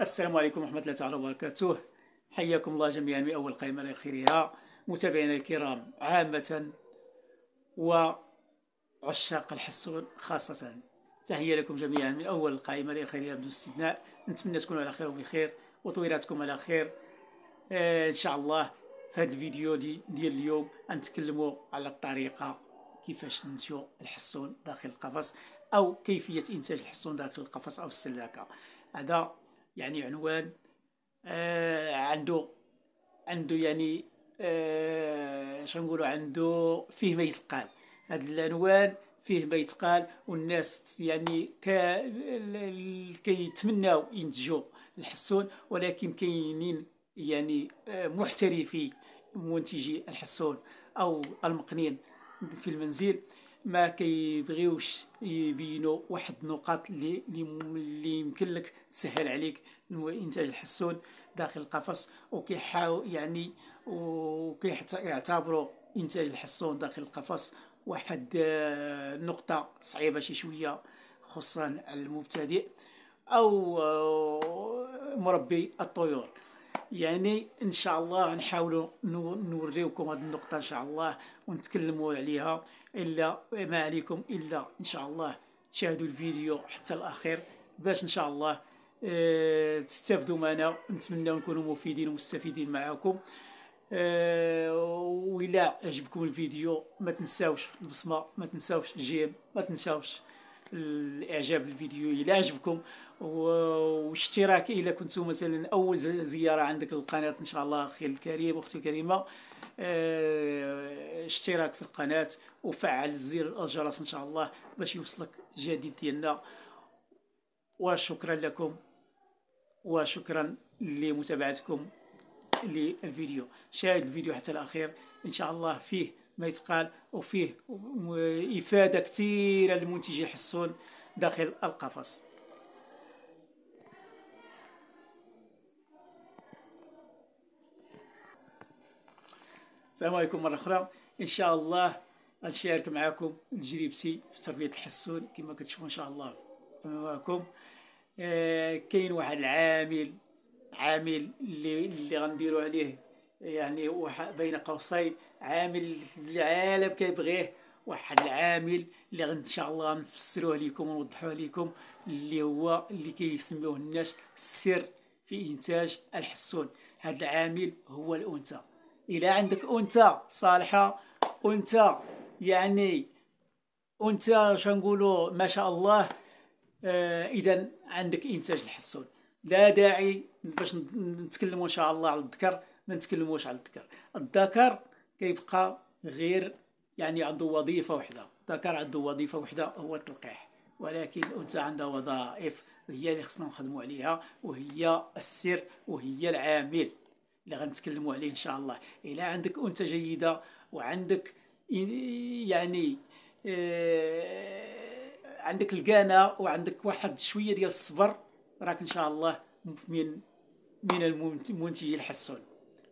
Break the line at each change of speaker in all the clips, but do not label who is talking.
السلام عليكم ورحمة الله تعالى وبركاته حياكم الله جميعا من أول قائمة إلى آخرها متابعينا الكرام عامة وعشاق الحسون خاصة تحية لكم جميعا من أول قائمه إلى آخرها بدون استثناء نتمنى تكونوا على خير وفي خير وطويلاتكم على خير آه إن شاء الله في هذا الفيديو ديال اليوم غنتكلموا على الطريقة كيفاش ننتجو الحصون داخل القفص أو كيفية إنتاج الحصون داخل القفص أو السلاكة هذا يعني عنوان آه عنده عنده يعني آه نقولوا عنده فيه ما يتقال هذا العنوان فيه ما يتقال والناس يعني كيتمناو كي ينتجوا الحسون ولكن كاينين يعني آه، محترفي منتجي الحسون او المقنين في المنزل ما كيبغيوش يبينوا واحد النقاط اللي اللي يمكن لك تسهل عليك انتاج الحسون داخل القفص وكيحاو يعني وكيعتبروا انتاج الحسون داخل القفص واحد آه، نقطه صعيبه شي شويه خصوصا على المبتدئ او آه، مربي الطيور يعني ان شاء الله نحاولوا نوريوكم هذه النقطه ان شاء الله ونتكلموا عليها الا ما عليكم الا ان شاء الله تشاهدوا الفيديو حتى الاخير باش ان شاء الله آه، تستافدوا معنا نتمنى نكونوا مفيدين ومستفيدين معكم آه، و الى عجبكم الفيديو ما تنساوش البصمه ما تنساوش الجيم ما تنساوش الاعجاب الفيديو الى عجبكم واشتراك الى كنتم مثلا اول زياره عندك القناه ان شاء الله اخي الكريم اختي الكريمه آه، اشتراك في القناه وفعل زر الجرس ان شاء الله باش يوصلك جديد ديالنا وشكرا لكم وشكرا لمتابعتكم للفيديو شاهد الفيديو حتى الاخير ان شاء الله فيه ما يتقال وفيه إفادة كثيرة لمنتجي الحصون داخل القفص السلام عليكم مرة أخرى إن شاء الله غنشارك معكم تجربتي في تربية الحسون كما كتشوفوا إن شاء الله أمامكم آه، كاين واحد العامل عامل اللي اللي غنديروا عليه يعني بين قوسين عامل العالم كيبغيه واحد العامل اللي ان شاء الله نفسروه لكم ونوضحوه لكم اللي هو اللي كيسميوه الناس السر في انتاج الحسون هذا العامل هو الانثى الى عندك انثى صالحه انثى يعني انثى شنقولوا ما شاء الله آه اذا عندك انتاج الحسون لا داعي باش نتكلموا ان شاء الله على الذكر ما نتكلموش على الذكر الذكر كيبقى غير يعني عنده وظيفه وحده الذكر عنده وظيفه وحده هو التلقيح ولكن الانثى عندها وظائف هي اللي خصنا نخدموا عليها وهي السر وهي العامل اللي غنتكلموا عليه ان شاء الله الا عندك انثى جيده وعندك يعني آه، عندك القانه وعندك واحد شويه ديال الصبر راك ان شاء الله من من المنتج الحسون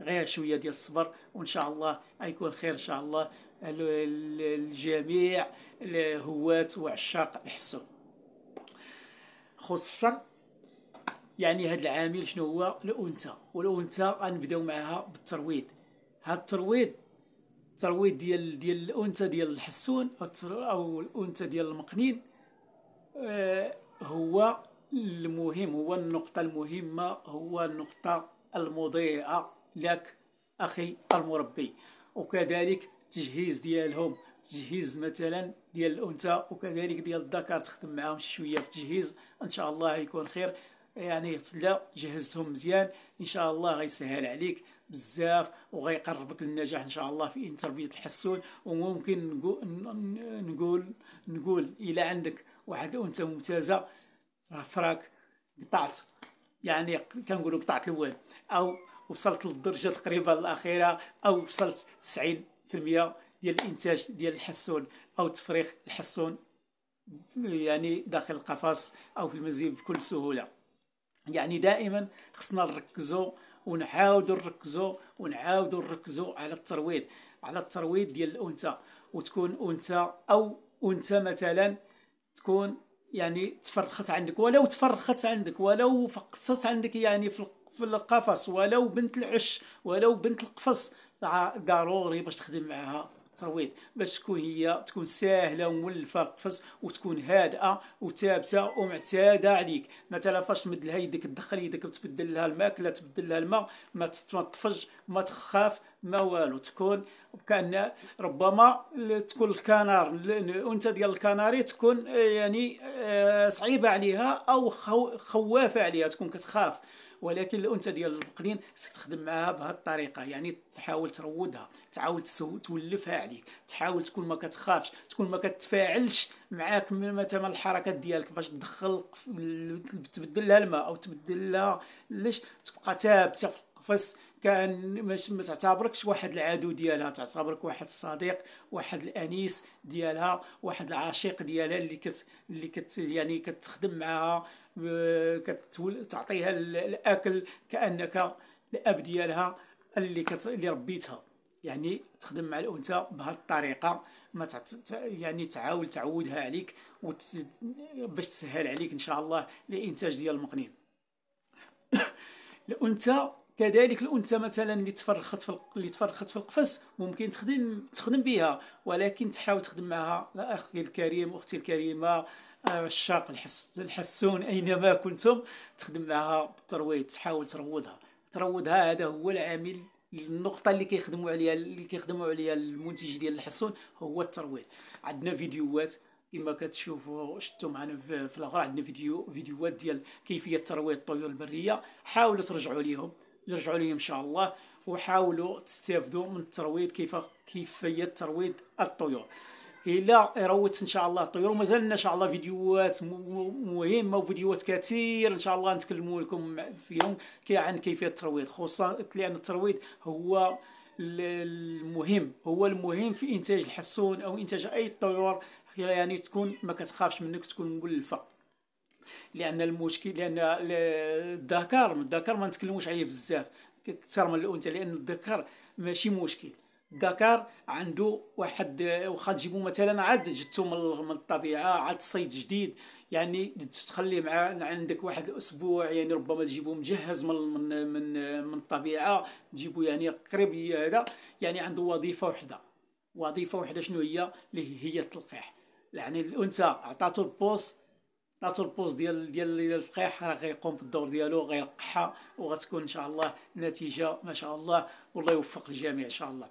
غير شويه ديال الصبر وان شاء الله غيكون خير ان شاء الله الجميع الهواة وعشاق الحسون خصوصا يعني هذا العامل شنو هو الانثى والانثى غنبداو معها بالترويض هاد الترويض الترويض ديال ديال الانثى ديال الحسون او الانثى ديال المقنين آه هو المهم هو النقطه المهمه هو النقطه المضيئه لك اخي المربي وكذلك التجهيز ديالهم تجهيز مثلا ديال الانثى وكذلك ديال الذكر تخدم معاهم شويه في التجهيز ان شاء الله يكون خير يعني تلا جهزتهم مزيان ان شاء الله غيسهل عليك بزاف وغيقربك للنجاح ان شاء الله في تربيه الحسون وممكن نقول نقول نقول الى عندك واحد الانثى ممتازه راه فراك قطعت يعني كنقولوا قطعت الوالد او وصلت للدرجه تقريبا الاخيره او وصلت 90% ديال الانتاج ديال الحسون او تفريخ الحسون يعني داخل القفص او في المزيد بكل سهوله يعني دائما خصنا نركزو ونعاودو نركزو ونعاودو نركزو على الترويض على الترويض ديال الانثى وتكون انثى او انثى مثلا تكون يعني تفرخت عندك ولو تفرخت عندك ولو فقصت عندك يعني في في القفص ولو بنت العش ولو بنت القفص ضروري باش تخدم معها ترويض باش تكون هي تكون ساهله ومولفه القفص وتكون هادئه وثابته ومعتاده عليك مثلا فاش تمد لها يدك تدخل يدك وتبدل لها الماكله تبدل لها الماء ما تطفج ما تخاف ما والو تكون كان ربما تكون الكنار الانثى ديال الكناري تكون يعني آه، صعيبه عليها او خوافه عليها تكون كتخاف ولكن الانثى ديال البقرين خصك تخدم معاها بهذه الطريقه يعني تحاول ترودها تحاول تولفها عليك تحاول تكون ما كتخافش تكون ما كتفاعلش معاك من مثلا الحركات ديالك باش تدخل تبدل لها الماء او تبدل لها ليش تبقى ثابته في القفص كان ما تعتبركش واحد العدو ديالها تعتبرك واحد الصديق واحد الانيس ديالها واحد العشيق ديالها اللي كت اللي كت يعني كتخدم معاها كتول تعطيها الاكل كانك الاب ديالها اللي كت اللي ربيتها يعني تخدم مع الانثى بهذه الطريقه ما تعت... يعني تعاول تعودها عليك وت... باش تسهل عليك ان شاء الله الانتاج ديال المقنين الانثى كذلك الانثى مثلا اللي تفرخت في اللي تفرخت في القفص ممكن تخدم تخدم بها ولكن تحاول تخدم معها اخي الكريم اختي الكريمه آه، الشاق الحس الحسون اينما كنتم تخدم معها بالترويض تحاول تروضها تروضها هذا هو العامل النقطه اللي كيخدموا عليها اللي كيخدموا عليها المنتج ديال الحسون هو الترويض عندنا فيديوهات كما كتشوفوا شفتوا معنا في الاخر عندنا فيديو فيديوهات ديال كيفيه ترويض الطيور البريه حاولوا ترجعوا ليهم يرجعوا لي ان شاء الله وحاولوا تستافدوا من الترويض كيف كيفيه ترويض الطيور الى روت ان شاء الله الطيور ومازال ان شاء الله فيديوهات مهمه وفيديوهات كثير ان شاء الله نتكلموا لكم فيهم عن كيفيه الترويض خصوصا لان الترويض هو المهم هو المهم في انتاج الحسون او انتاج اي طيور يعني تكون ما كتخافش منك تكون مولفه لان المشكل لان الذكر الذكر ما نتكلموش عليه بزاف اكثر من الانثى لان الذكر ماشي مشكل الذكر عنده واحد واخا تجيبو مثلا عاد جبتو من الطبيعه عاد صيد جديد يعني تخليه مع عندك واحد الاسبوع يعني ربما تجيبو مجهز من من من, من الطبيعه تجيبو يعني قريب هذا يعني عنده وظيفه وحده وظيفه وحده شنو هي اللي هي التلقيح يعني الانثى عطاتو البوست لاتوربوز ديال ديال الفقيح راه غيقوم بالدور ديالو غيلقحها وغتكون ان شاء الله نتيجه ما شاء الله والله يوفق الجميع ان شاء الله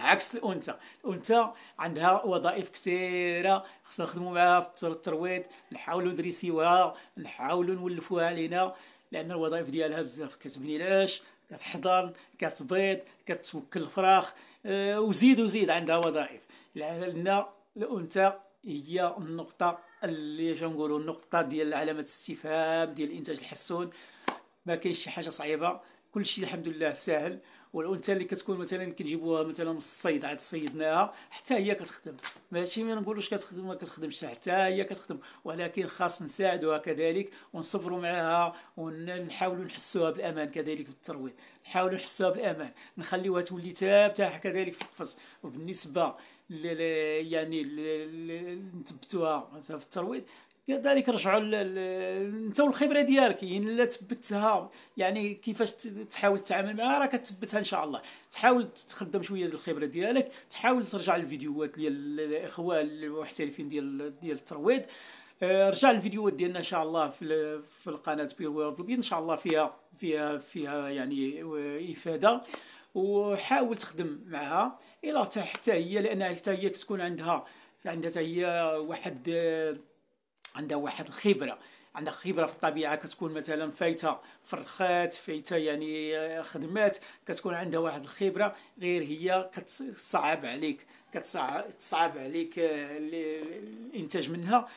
عكس الانثى الانثى عندها وظائف كثيره خصنا نخدموا معاها في الترويض نحاولوا ندريسيوها نحاولوا نولفوها علينا لان الوظائف ديالها بزاف كتبني لاش كتحضن كتبيض كتوكل الفراخ آه، وزيد وزيد عندها وظائف لان الانثى هي النقطه اللي جا نقولوا النقطه ديال علامه الاستفهام ديال الانتاج الحسون ما كاينش شي حاجه صعيبه كلشي الحمد لله ساهل والانثى اللي كتكون مثلا كنجيبوها مثلا من الصيد عاد صيدناها حتى هي كتخدم ماشي ما نقولوش كتخدم ما كتخدمش حتى هي كتخدم ولكن خاص نساعدوها كذلك ونصبروا معاها ونحاولوا نحسوها بالامان كذلك في الترويض نحاولوا نحسوها بالامان نخليوها تولي ثابته كذلك في القفص وبالنسبه يعني نثبتوها في الترويض كذلك رجعوا انت والخبره ديالك يعني الا تبتها يعني كيفاش تحاول تتعامل معها راه كتثبتها ان شاء الله تحاول تخدم شويه ديال الخبره ديالك تحاول ترجع للفيديوهات ديال الاخوان المحترفين ديال ديال الترويض آه، رجع الفيديوهات ديالنا ان شاء الله في في القناه بير ان شاء الله فيها فيها فيها يعني آه، افاده وحاول تخدم معها الى حتى هي لان حتى هي كتكون عندها عندها هي واحد عندها واحد الخبره عندها خبره في الطبيعه كتكون مثلا فايته فرخات فايته يعني آه، خدمات كتكون عندها واحد الخبره غير هي كتصعب عليك كتصعب عليك آه، الانتاج منها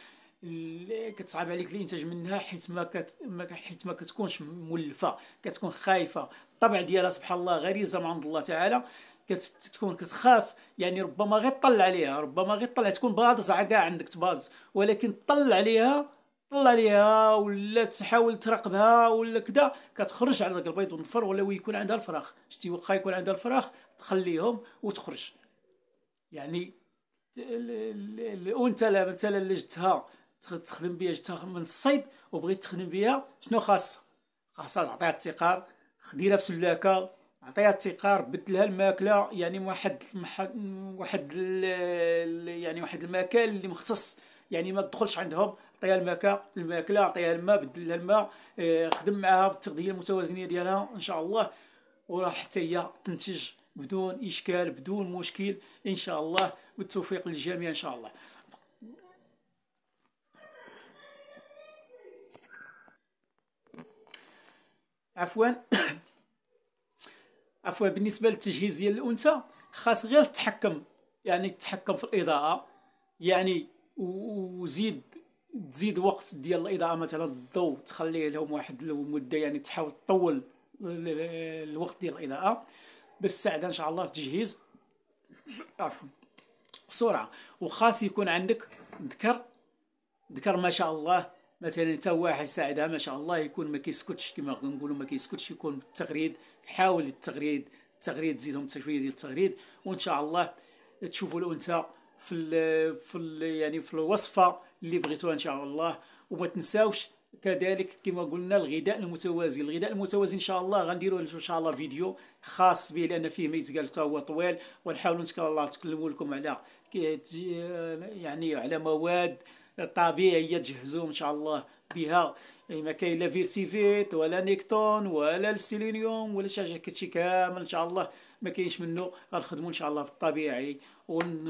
اللي كتصعب عليك الانتاج منها حيت ما كت... حيت ما كتكونش مولفه كتكون خايفه الطبع ديالها سبحان الله غريزه من عند الله تعالى كتكون كتخاف يعني ربما غير طلع عليها ربما غير طلع تكون باضز كاع عندك تباضز ولكن طلع عليها طلع عليها ولا تحاول تراقبها ولا كدا كتخرج على داك البيض والنفر ولا يكون عندها الفراخ شتي واخا يكون عندها الفراخ تخليهم وتخرج يعني الانثى مثلا اللي جدتها تخدم بها جبتها من الصيد وبغيت تخدم بها شنو خاصها خاصها تعطيها التقار خديرها في سلاكه عطيها التقار بدلها الماكله يعني واحد واحد يعني واحد المكان اللي مختص يعني ما تدخلش عندهم عطيها الماكله الماكله عطيها الماء بدلها الماء آه، خدم معاها بالتغذيه المتوازنه ديالها ان شاء الله وراح حتى هي تنتج بدون اشكال بدون مشكل ان شاء الله بالتوفيق للجميع ان شاء الله عفوا عفوا بالنسبه للتجهيز ديال الانثى خاص غير تتحكم يعني تتحكم في الاضاءه يعني وزيد تزيد وقت ديال الاضاءه مثلا الضوء تخليه لهم واحد المده يعني تحاول تطول الوقت ديال الاضاءه باش تساعدها ان شاء الله في التجهيز عفوا بسرعه وخاص يكون عندك ذكر ذكر ما شاء الله مثلا حتى واحد ساعدها ما شاء الله يكون ما كيسكتش كما كنقولوا ما كيسكتش يكون بالتغريد حاول التغريد التغريد زيدهم شويه ديال التغريد وان شاء الله تشوفوا الانثى في الـ في الـ يعني في الوصفه اللي بغيتوها ان شاء الله وما تنساوش كذلك كما قلنا الغذاء المتوازي الغذاء المتوازي ان شاء الله غنديروا ان شاء الله فيديو خاص به لان فيه ما يتقال حتى هو طويل ونحاولوا ان شاء الله نتكلموا لكم على يعني على مواد طبيعي يجهزوا ان شاء الله بها ما كاين لا فيرسيفيت ولا نيكتون ولا السيلينيوم ولا شي حاجه كتشي كامل ان شاء الله ما كاينش منه غنخدموا ان شاء الله بالطبيعي ون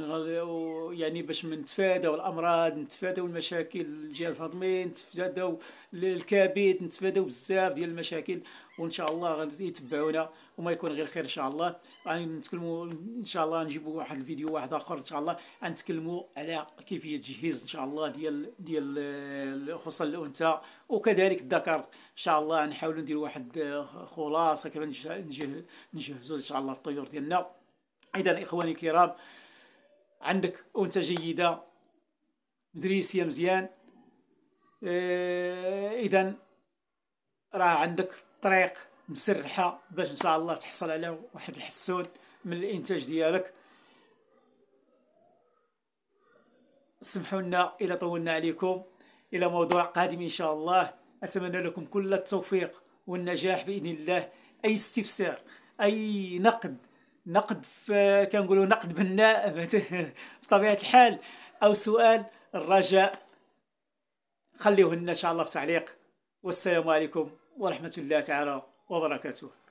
يعني باش نتفاداو الامراض نتفاداو المشاكل الجهاز الهضمي نتفاداو الكبد نتفاداو بزاف ديال المشاكل وان شاء الله غادي يتبعونا وما يكون غير خير ان شاء الله نتكلموا ان شاء الله نجيبوا واحد الفيديو واحد اخر ان شاء الله نتكلموا على كيفيه تجهيز ان شاء الله ديال ديال خصوصا الانثى وكذلك الذكر ان شاء الله نحاولوا نديروا واحد خلاصه كيف نجهزوا ان شاء الله الطيور ديالنا اذا اخواني الكرام عندك انثى جيده مدريسيه مزيان آه، اذا راه عندك طريق مسرحه باش ان شاء الله تحصل على واحد الحسون من الانتاج ديالك سمحوا لنا الى طولنا عليكم الى موضوع قادم ان شاء الله اتمنى لكم كل التوفيق والنجاح باذن الله اي استفسار اي نقد نقد كنقولوا نقد بناء بطبيعه الحال او سؤال الرجاء خليوه لنا ان شاء الله في تعليق والسلام عليكم ورحمه الله تعالى وبركاته